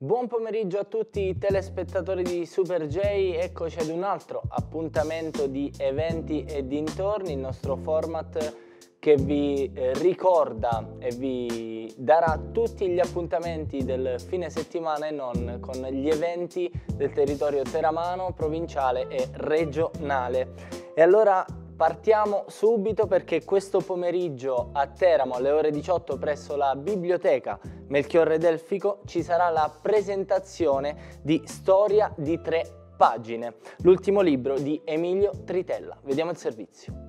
Buon pomeriggio a tutti i telespettatori di Super J, eccoci ad un altro appuntamento di eventi e dintorni, il nostro format che vi eh, ricorda e vi darà tutti gli appuntamenti del fine settimana e non con gli eventi del territorio teramano, provinciale e regionale. E allora Partiamo subito perché questo pomeriggio a Teramo alle ore 18 presso la biblioteca Melchiorre Delfico ci sarà la presentazione di Storia di tre pagine, l'ultimo libro di Emilio Tritella. Vediamo il servizio.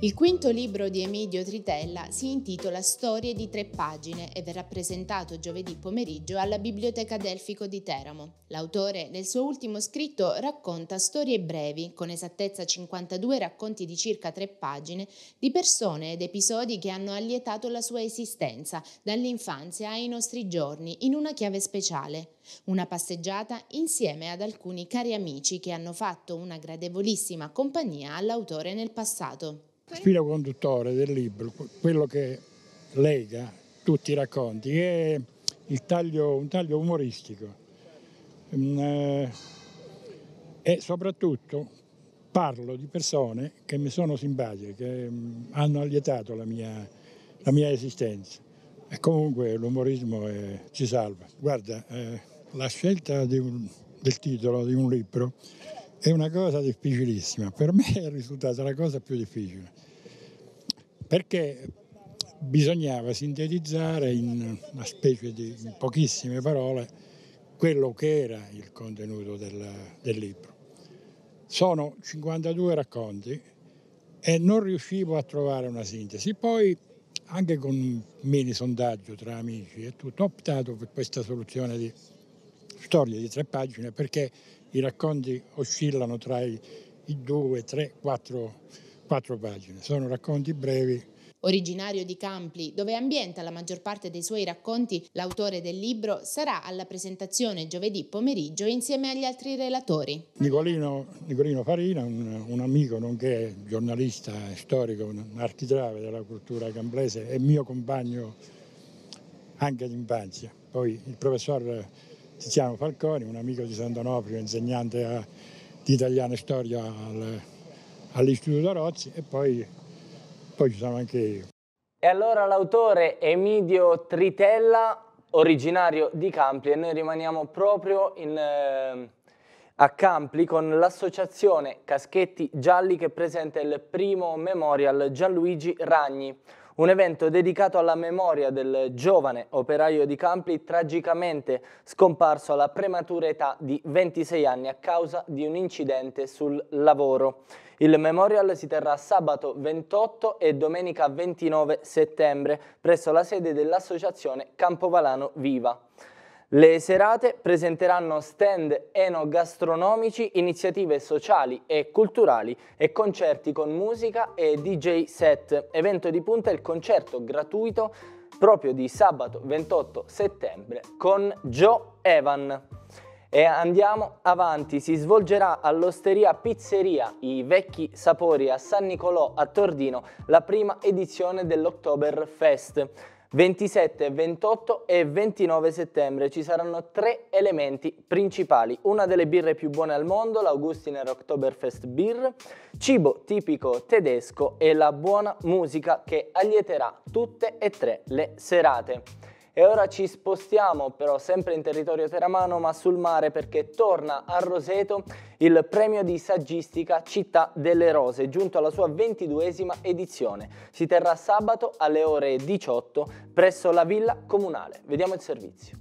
Il quinto libro di Emidio Tritella si intitola Storie di tre pagine e verrà presentato giovedì pomeriggio alla Biblioteca Delfico di Teramo. L'autore nel suo ultimo scritto racconta storie brevi, con esattezza 52 racconti di circa tre pagine, di persone ed episodi che hanno allietato la sua esistenza, dall'infanzia ai nostri giorni, in una chiave speciale. Una passeggiata insieme ad alcuni cari amici che hanno fatto una gradevolissima compagnia all'autore nel passato. Il filo conduttore del libro, quello che lega tutti i racconti, è taglio, un taglio umoristico mm, eh, e soprattutto parlo di persone che mi sono simpatiche, che mm, hanno allietato la mia, la mia esistenza. E comunque l'umorismo è, ci salva. Guarda, eh, la scelta un, del titolo di un libro è una cosa difficilissima, per me è risultata la cosa più difficile, perché bisognava sintetizzare in una specie di pochissime parole quello che era il contenuto del, del libro. Sono 52 racconti e non riuscivo a trovare una sintesi. Poi anche con un mini sondaggio tra amici e tutto, ho optato per questa soluzione di storia di tre pagine perché i racconti oscillano tra i, i due, tre, quattro, quattro pagine. Sono racconti brevi Originario di Campli, dove ambienta la maggior parte dei suoi racconti, l'autore del libro sarà alla presentazione giovedì pomeriggio insieme agli altri relatori. Nicolino, Nicolino Farina, un, un, amico nonché giornalista storico, un architrave della cultura camplese, è mio compagno anche d'infanzia. Poi il professor mi Falconi, un amico di Sant'Onofrio, insegnante a, eh, di italiano e storia al, all'Istituto Rozzi e poi, poi ci sono anche io. E allora l'autore Emidio Tritella, originario di Campli, e noi rimaniamo proprio in, eh, a Campli con l'associazione Caschetti Gialli che presenta il primo memorial Gianluigi Ragni, un evento dedicato alla memoria del giovane operaio di Campli tragicamente scomparso alla prematura età di 26 anni a causa di un incidente sul lavoro. Il memorial si terrà sabato 28 e domenica 29 settembre presso la sede dell'associazione Campovalano Viva. Le serate presenteranno stand enogastronomici, iniziative sociali e culturali e concerti con musica e DJ set. Evento di punta è il concerto gratuito proprio di sabato 28 settembre con Joe Evan. E andiamo avanti, si svolgerà all'Osteria Pizzeria I Vecchi Sapori a San Nicolò a Tordino la prima edizione dell'October Fest. 27, 28 e 29 settembre ci saranno tre elementi principali. Una delle birre più buone al mondo, l'Augustiner Oktoberfest Beer, cibo tipico tedesco e la buona musica che allieterà tutte e tre le serate. E ora ci spostiamo però sempre in territorio teramano ma sul mare perché torna a Roseto il premio di saggistica Città delle Rose giunto alla sua ventiduesima edizione. Si terrà sabato alle ore 18 presso la Villa Comunale. Vediamo il servizio.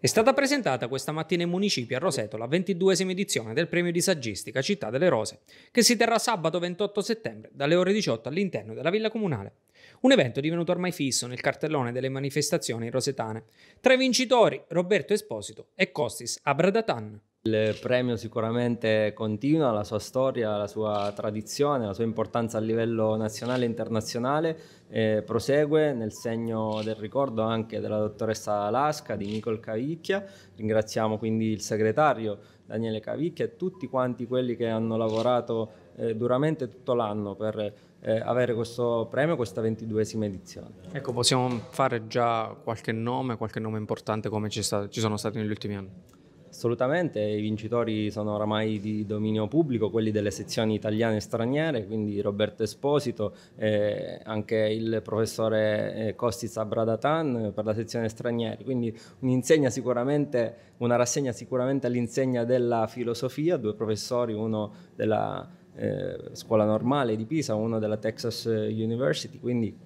È stata presentata questa mattina in municipio a Roseto la ventiduesima edizione del premio di saggistica Città delle Rose, che si terrà sabato 28 settembre dalle ore 18 all'interno della Villa Comunale un evento divenuto ormai fisso nel cartellone delle manifestazioni rosetane. Tra i vincitori Roberto Esposito e Costis Abradatan. Il premio sicuramente continua la sua storia, la sua tradizione, la sua importanza a livello nazionale e internazionale. Eh, prosegue nel segno del ricordo anche della dottoressa Lasca, di Nicole Cavicchia. Ringraziamo quindi il segretario Daniele Cavicchia e tutti quanti quelli che hanno lavorato eh, duramente tutto l'anno per eh, avere questo premio, questa ventiduesima edizione. Ecco, possiamo fare già qualche nome, qualche nome importante come ci, sta, ci sono stati negli ultimi anni? Assolutamente, i vincitori sono oramai di dominio pubblico, quelli delle sezioni italiane e straniere, quindi Roberto Esposito, eh, anche il professore eh, Costis Abradatan per la sezione stranieri, quindi un'insegna sicuramente, una rassegna sicuramente all'insegna della filosofia, due professori, uno della filosofia, eh, scuola normale di Pisa, uno della Texas eh, University, quindi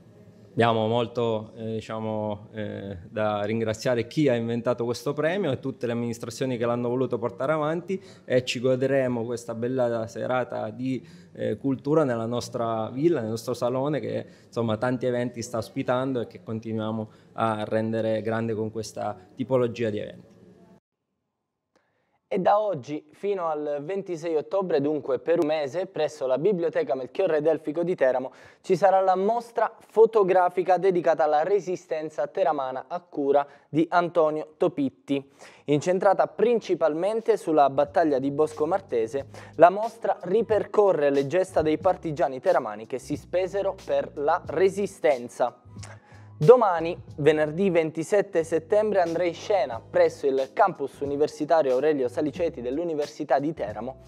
abbiamo molto eh, diciamo, eh, da ringraziare chi ha inventato questo premio e tutte le amministrazioni che l'hanno voluto portare avanti e ci godremo questa bella serata di eh, cultura nella nostra villa, nel nostro salone che insomma tanti eventi sta ospitando e che continuiamo a rendere grande con questa tipologia di eventi. E da oggi fino al 26 ottobre, dunque per un mese, presso la Biblioteca Melchiorre Delfico di Teramo ci sarà la mostra fotografica dedicata alla resistenza teramana a cura di Antonio Topitti. Incentrata principalmente sulla battaglia di Bosco Martese, la mostra ripercorre le gesta dei partigiani teramani che si spesero per la resistenza. Domani, venerdì 27 settembre, andrei in scena presso il campus universitario Aurelio Saliceti dell'Università di Teramo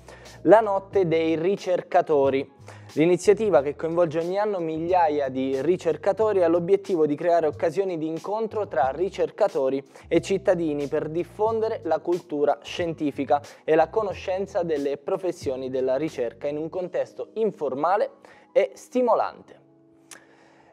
la notte dei ricercatori. L'iniziativa che coinvolge ogni anno migliaia di ricercatori ha l'obiettivo di creare occasioni di incontro tra ricercatori e cittadini per diffondere la cultura scientifica e la conoscenza delle professioni della ricerca in un contesto informale e stimolante.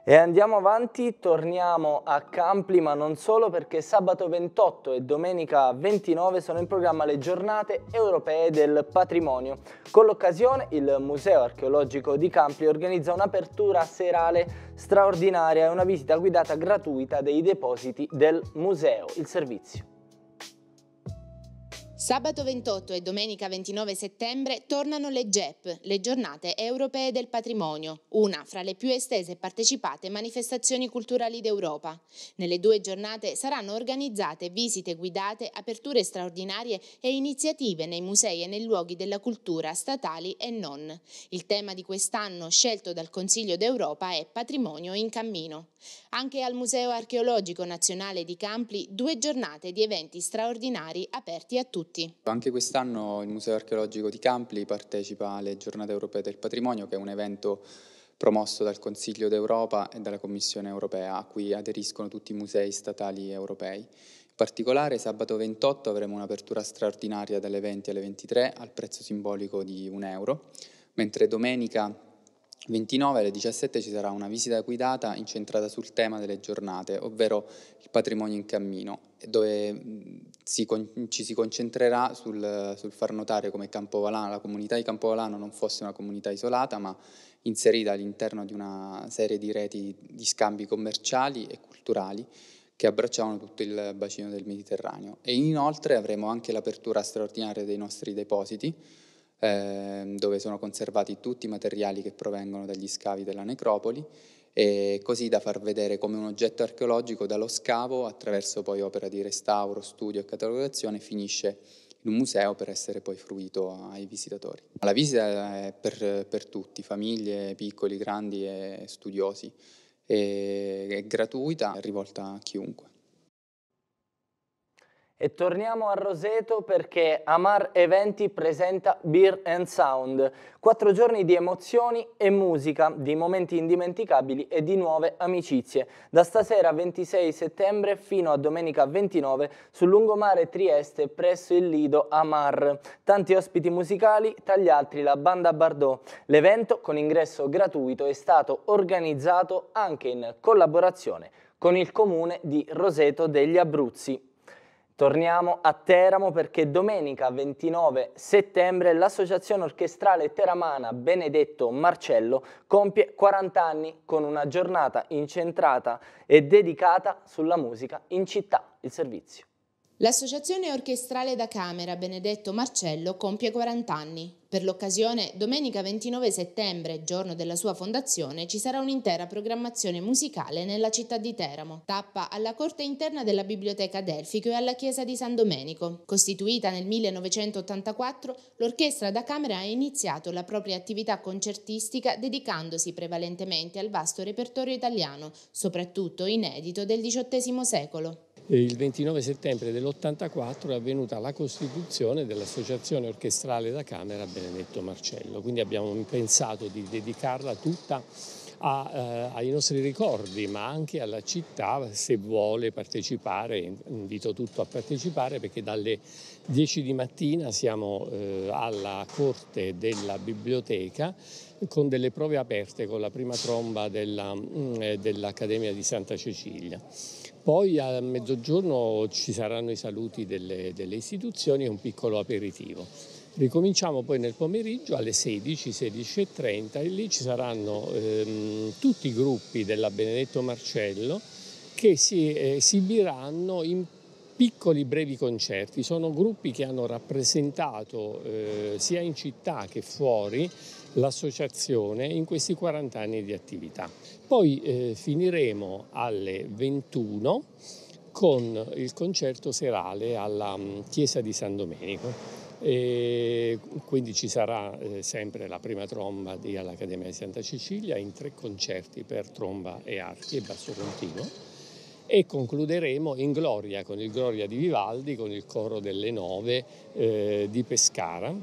E andiamo avanti, torniamo a Campli, ma non solo perché sabato 28 e domenica 29 sono in programma le giornate europee del patrimonio. Con l'occasione il Museo archeologico di Campli organizza un'apertura serale straordinaria e una visita guidata gratuita dei depositi del museo, il servizio. Sabato 28 e domenica 29 settembre tornano le GEP, le giornate europee del patrimonio, una fra le più estese e partecipate manifestazioni culturali d'Europa. Nelle due giornate saranno organizzate visite guidate, aperture straordinarie e iniziative nei musei e nei luoghi della cultura statali e non. Il tema di quest'anno scelto dal Consiglio d'Europa è Patrimonio in cammino. Anche al Museo archeologico nazionale di Campli due giornate di eventi straordinari aperti a tutti tutti. Anche quest'anno il Museo archeologico di Campli partecipa alle Giornate europee del patrimonio, che è un evento promosso dal Consiglio d'Europa e dalla Commissione europea, a cui aderiscono tutti i musei statali europei. In particolare sabato 28 avremo un'apertura straordinaria dalle 20 alle 23 al prezzo simbolico di un euro, mentre domenica 29 alle 17 ci sarà una visita guidata incentrata sul tema delle giornate, ovvero il patrimonio in cammino, dove si con- ci si concentrerà sul, sul, far notare come Campovalano, la comunità di Campovalano non fosse una comunità isolata, ma inserita all'interno di una serie di reti di scambi commerciali e culturali che abbracciavano tutto il bacino del Mediterraneo. E inoltre avremo anche l'apertura straordinaria dei nostri depositi, eh, dove sono conservati tutti i materiali che provengono dagli scavi della necropoli e così da far vedere come un oggetto archeologico dallo scavo attraverso poi opera di restauro, studio e catalogazione finisce in un museo per essere poi fruito ai visitatori. La visita è per, per tutti, famiglie, piccoli, grandi e studiosi, è, è gratuita, è rivolta a chiunque. E torniamo a Roseto perché Amar Eventi presenta Beer and Sound, quattro giorni di emozioni e musica, di momenti indimenticabili e di nuove amicizie, da stasera 26 settembre fino a domenica 29 sul lungomare Trieste presso il Lido Amar. Tanti ospiti musicali, tra gli altri la banda Bardot. L'evento, con ingresso gratuito, è stato organizzato anche in collaborazione con il comune di Roseto degli Abruzzi. Torniamo a Teramo perché domenica 29 settembre l'associazione orchestrale teramana Benedetto Marcello compie 40 anni con una giornata incentrata e dedicata sulla musica in città, il servizio. L'associazione orchestrale da camera Benedetto Marcello compie 40 anni. Per l'occasione, domenica 29 settembre, giorno della sua fondazione, ci sarà un'intera programmazione musicale nella città di Teramo, tappa alla corte interna della Biblioteca Delfico e alla chiesa di San Domenico. Costituita nel 1984, l'orchestra da camera ha iniziato la propria attività concertistica dedicandosi prevalentemente al vasto repertorio italiano, soprattutto inedito del XVIII secolo il 29 settembre dell'84 è avvenuta la costituzione dell'Associazione Orchestrale da Camera Benedetto Marcello, quindi abbiamo pensato di dedicarla tutta a, eh, ai nostri ricordi, ma anche alla città se vuole partecipare, invito tutto a partecipare perché dalle 10 di mattina siamo eh, alla corte della biblioteca con delle prove aperte con la prima tromba della, mm, eh, dell'Accademia di Santa Cecilia. Poi a mezzogiorno ci saranno i saluti delle, delle istituzioni e un piccolo aperitivo. Ricominciamo poi nel pomeriggio alle 16, 16.30 e lì ci saranno ehm, tutti i gruppi della Benedetto Marcello che si eh, esibiranno in piccoli brevi concerti. Sono gruppi che hanno rappresentato eh, sia in città che fuori l'associazione in questi 40 anni di attività. Poi eh, finiremo alle 21 con il concerto serale alla mm, Chiesa di San Domenico. E quindi ci sarà eh, sempre la prima tromba all'Accademia di Santa Cecilia in tre concerti per tromba e archi e basso continuo e concluderemo in Gloria con il Gloria di Vivaldi con il coro delle nove eh, di Pescara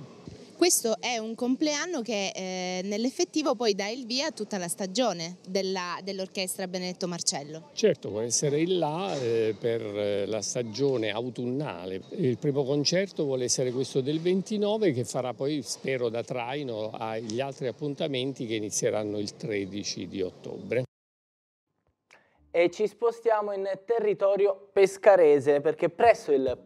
questo è un compleanno che eh, nell'effettivo poi dà il via a tutta la stagione della, dell'orchestra Benedetto Marcello. Certo, può essere il là eh, per eh, la stagione autunnale. Il primo concerto vuole essere questo del 29 che farà poi, spero, da traino agli altri appuntamenti che inizieranno il 13 di ottobre e ci spostiamo in territorio pescarese perché presso il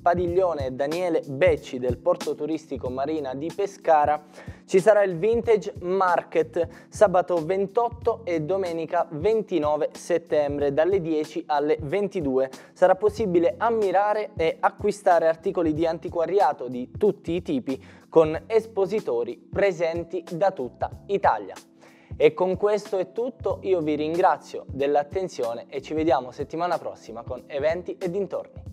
padiglione Daniele Becci del porto turistico Marina di Pescara ci sarà il Vintage Market sabato 28 e domenica 29 settembre dalle 10 alle 22. Sarà possibile ammirare e acquistare articoli di antiquariato di tutti i tipi con espositori presenti da tutta Italia. E con questo è tutto, io vi ringrazio dell'attenzione e ci vediamo settimana prossima con eventi e dintorni.